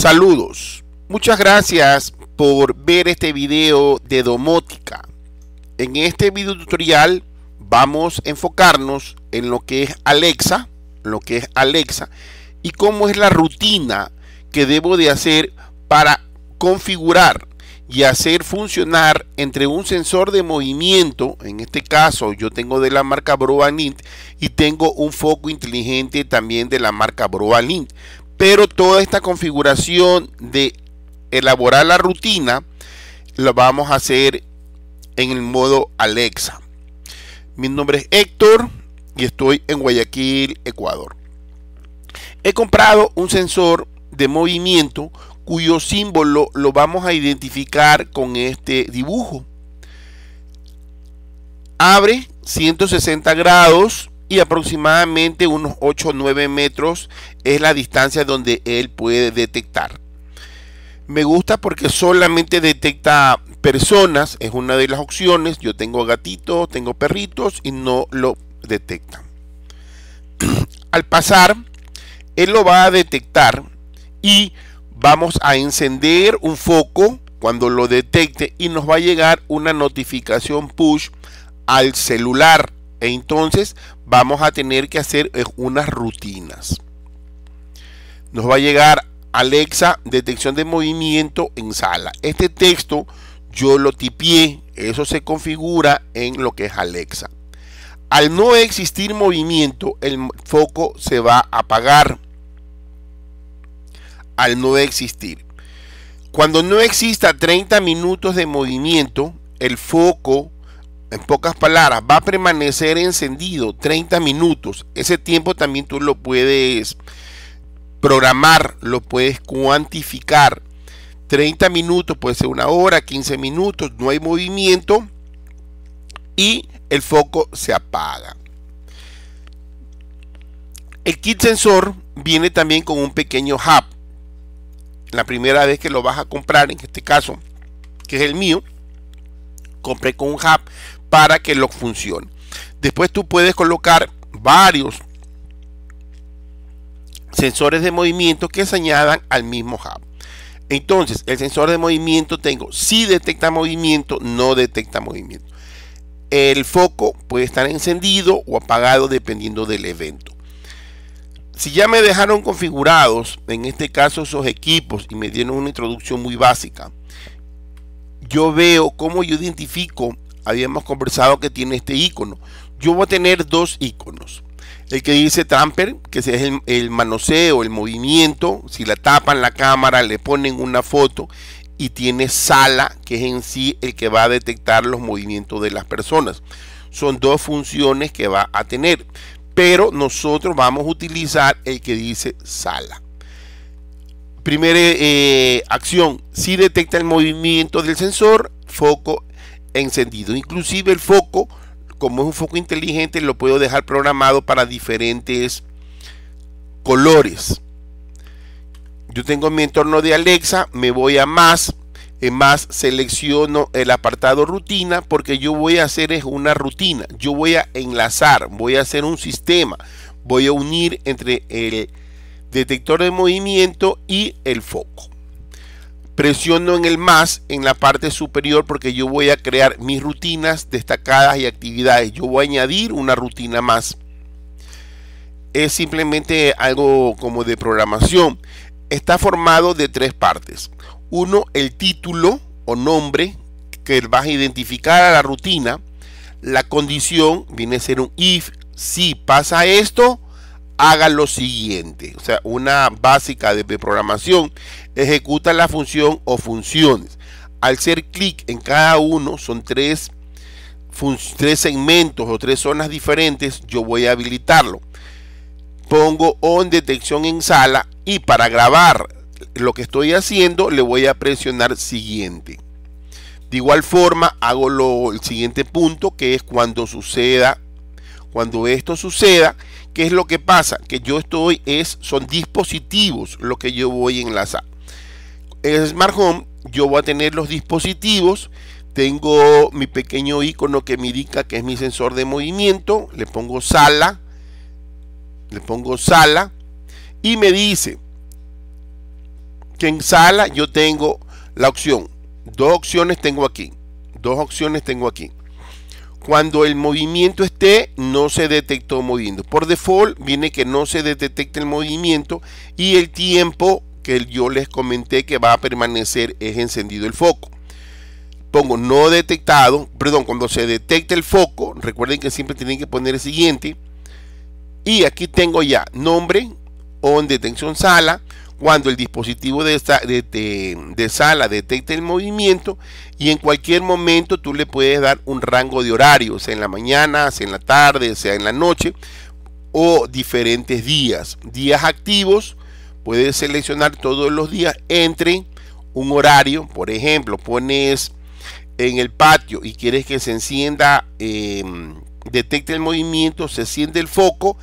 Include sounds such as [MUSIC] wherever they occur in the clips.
Saludos. Muchas gracias por ver este video de domótica. En este video tutorial vamos a enfocarnos en lo que es Alexa, lo que es Alexa y cómo es la rutina que debo de hacer para configurar y hacer funcionar entre un sensor de movimiento, en este caso yo tengo de la marca Broalint y tengo un foco inteligente también de la marca Lint pero toda esta configuración de elaborar la rutina la vamos a hacer en el modo Alexa. Mi nombre es Héctor y estoy en Guayaquil, Ecuador. He comprado un sensor de movimiento cuyo símbolo lo vamos a identificar con este dibujo. Abre 160 grados y aproximadamente unos 8 o 9 metros es la distancia donde él puede detectar. Me gusta porque solamente detecta personas, es una de las opciones. Yo tengo gatitos, tengo perritos y no lo detectan. [CLEARS THROAT] Al pasar, él lo va a detectar y vamos a encender un foco cuando lo detecte y nos va a llegar una notificación push al celular entonces vamos a tener que hacer eh, unas rutinas. Nos va a llegar Alexa, detección de movimiento en sala. Este texto yo lo tipié, eso se configura en lo que es Alexa. Al no existir movimiento, el foco se va a apagar. Al no existir. Cuando no exista 30 minutos de movimiento, el foco en pocas palabras, va a permanecer encendido 30 minutos. Ese tiempo también tú lo puedes programar, lo puedes cuantificar. 30 minutos puede ser una hora, 15 minutos, no hay movimiento y el foco se apaga. El kit sensor viene también con un pequeño hub. La primera vez que lo vas a comprar, en este caso, que es el mío, compré con un hub para que lo funcione. Después tú puedes colocar varios sensores de movimiento que se añadan al mismo hub. Entonces, el sensor de movimiento tengo, si detecta movimiento, no detecta movimiento. El foco puede estar encendido o apagado dependiendo del evento. Si ya me dejaron configurados, en este caso esos equipos, y me dieron una introducción muy básica, yo veo cómo yo identifico habíamos conversado que tiene este icono. Yo voy a tener dos iconos. El que dice Tramper, que es el, manoseo, el movimiento, si la tapan la cámara, le ponen una foto y tiene Sala, que es en sí el que va a detectar los movimientos de las personas. Son dos funciones que va a tener, pero nosotros vamos a utilizar el que dice Sala. Primera eh, acción, si detecta el movimiento del sensor, foco encendido. Inclusive el foco, como es un foco inteligente, lo puedo dejar programado para diferentes colores. Yo tengo mi entorno de Alexa, me voy a más, en más selecciono el apartado rutina porque yo voy a hacer es una rutina, yo voy a enlazar, voy a hacer un sistema, voy a unir entre el detector de movimiento y el foco presiono en el más en la parte superior porque yo voy a crear mis rutinas destacadas y actividades. Yo voy a añadir una rutina más. Es simplemente algo como de programación. Está formado de tres partes. Uno, el título o nombre que vas a identificar a la rutina. La condición viene a ser un if. Si pasa esto, haga lo siguiente. O sea, una básica de programación ejecuta la función o funciones. Al hacer clic en cada uno, son tres, tres segmentos o tres zonas diferentes, yo voy a habilitarlo. Pongo on detección en sala y para grabar lo que estoy haciendo le voy a presionar siguiente. De igual forma hago lo, el siguiente punto que es cuando suceda, cuando esto suceda, ¿Qué es lo que pasa? Que yo estoy, es, son dispositivos lo que yo voy a enlazar. En Smart Home yo voy a tener los dispositivos. Tengo mi pequeño icono que me indica que es mi sensor de movimiento. Le pongo sala. Le pongo sala. Y me dice que en sala yo tengo la opción. Dos opciones tengo aquí. Dos opciones tengo aquí cuando el movimiento esté, no se detectó moviendo. Por default viene que no se detecta el movimiento y el tiempo que yo les comenté que va a permanecer es encendido el foco. Pongo no detectado, perdón, cuando se detecte el foco, recuerden que siempre tienen que poner el siguiente. Y aquí tengo ya nombre, on detección sala, cuando el dispositivo de, esta, de, sala detecte el movimiento y en cualquier momento tú le puedes dar un rango de horario, sea en la mañana, sea en la tarde, sea en la noche o diferentes días. Días activos, puedes seleccionar todos los días entre un horario, por ejemplo, pones en el patio y quieres que se encienda, em, detecte el movimiento, se enciende el foco,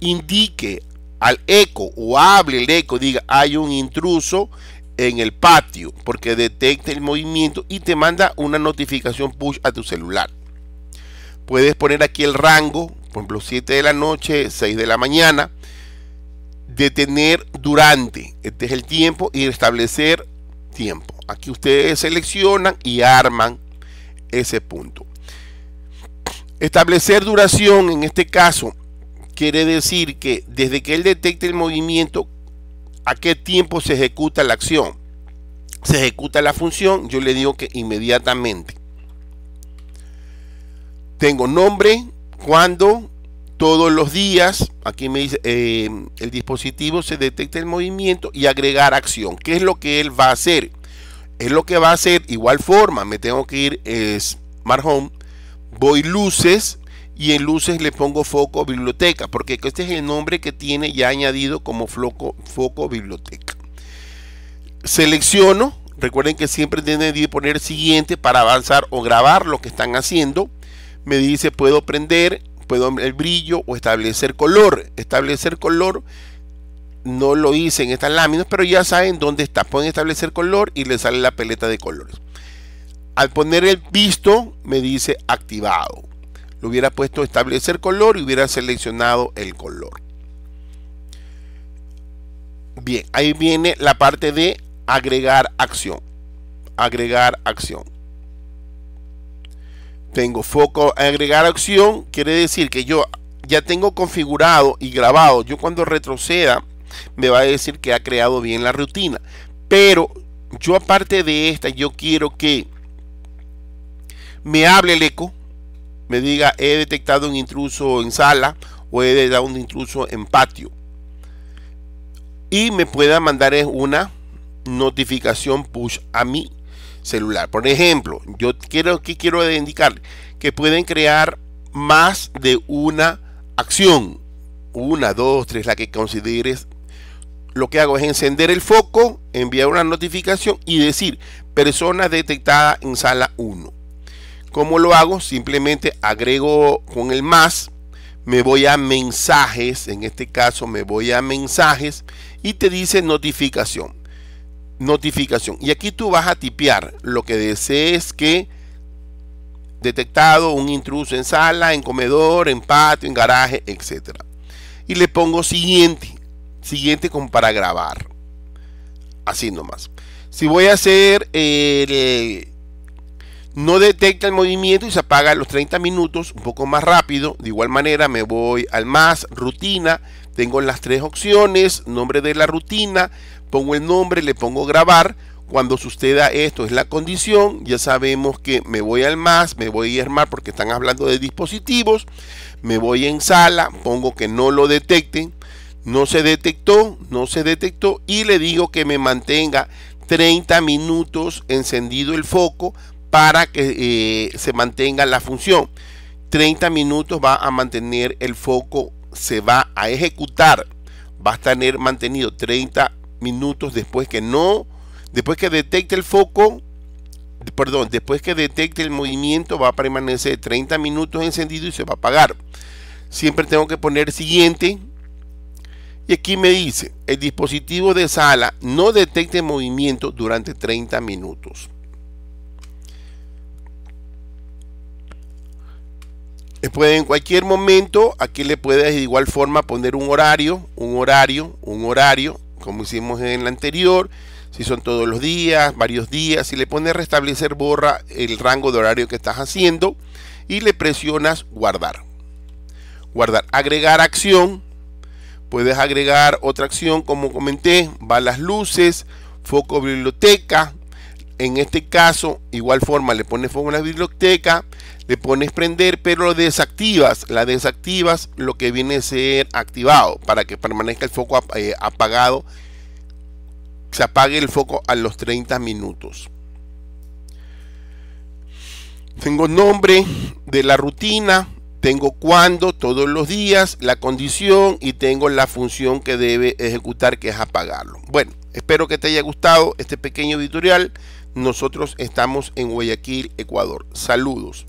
indique al eco o hable el eco, diga, hay un intruso en el patio porque detecta el movimiento y te manda una notificación push a tu celular. Puedes poner aquí el rango, por ejemplo 7 de la noche, 6 de la mañana, detener durante, este es el tiempo y establecer tiempo. Aquí ustedes seleccionan y arman ese punto. Establecer duración, en este caso quiere decir que desde que él detecte el movimiento, a qué tiempo se ejecuta la acción. Se ejecuta la función, yo le digo que inmediatamente. Tengo nombre, cuando, todos los días, aquí me dice, eh, el dispositivo se detecta el movimiento y agregar acción. ¿Qué es lo que él va a hacer? Es lo que va a hacer, igual forma, me tengo que ir, es Smart voy luces, y en luces le pongo foco biblioteca, porque este es el nombre que tiene ya añadido como foco, foco biblioteca. Selecciono, recuerden que siempre tienen que poner siguiente para avanzar o grabar lo que están haciendo. Me dice puedo prender, puedo el brillo o establecer color. Establecer color no lo hice en estas láminas, pero ya saben dónde está. Pueden establecer color y le sale la peleta de colores. Al poner el visto, me dice activado lo hubiera puesto establecer color y hubiera seleccionado el color. Bien, ahí viene la parte de agregar acción. Agregar acción. Tengo foco agregar acción, quiere decir que yo ya tengo configurado y grabado. Yo cuando retroceda me va a decir que ha creado bien la rutina. Pero yo aparte de esta, yo quiero que me hable el eco me diga he detectado un intruso en sala o he detectado un intruso en patio. Y me pueda mandar una notificación push a mi celular. Por ejemplo, yo quiero que quiero indicar que pueden crear más de una acción. Una, dos, tres, la que consideres. Lo que hago es encender el foco, enviar una notificación y decir persona detectada en sala 1. ¿Cómo lo hago? Simplemente agrego con el más, me voy a mensajes, en este caso me voy a mensajes y te dice notificación. Notificación. Y aquí tú vas a tipear lo que desees que detectado un intruso en sala, en comedor, en patio, en garaje, etc. Y le pongo siguiente, siguiente como para grabar. Así nomás. Si voy a hacer el no detecta el movimiento y se apaga a los 30 minutos, un poco más rápido. De igual manera me voy al más, rutina, tengo las tres opciones, nombre de la rutina, pongo el nombre, le pongo grabar. Cuando suceda esto es la condición, ya sabemos que me voy al más, me voy a armar porque están hablando de dispositivos, me voy en sala, pongo que no lo detecten, no se detectó, no se detectó y le digo que me mantenga 30 minutos encendido el foco para que eh, se mantenga la función. 30 minutos va a mantener el foco, se va a ejecutar, va a tener mantenido 30 minutos después que no, después que detecte el foco, perdón, después que detecte el movimiento va a permanecer 30 minutos encendido y se va a apagar. Siempre tengo que poner siguiente. Y aquí me dice, el dispositivo de sala no detecte movimiento durante 30 minutos. Después en cualquier momento aquí le puedes de igual forma poner un horario, un horario, un horario, como hicimos en la anterior. Si son todos los días, varios días, si le pones restablecer borra el rango de horario que estás haciendo y le presionas guardar. Guardar, agregar acción. Puedes agregar otra acción como comenté, va las luces, foco biblioteca. En este caso, igual forma le pones foco en la biblioteca le pones prender, pero lo desactivas. La desactivas lo que viene a ser activado para que permanezca el foco eh, apagado. Se apague el foco a los 30 minutos. Tengo nombre de la rutina, tengo cuándo, todos los días, la condición y tengo la función que debe ejecutar, que es apagarlo. Bueno, espero que te haya gustado este pequeño tutorial. Nosotros estamos en Guayaquil, Ecuador. Saludos.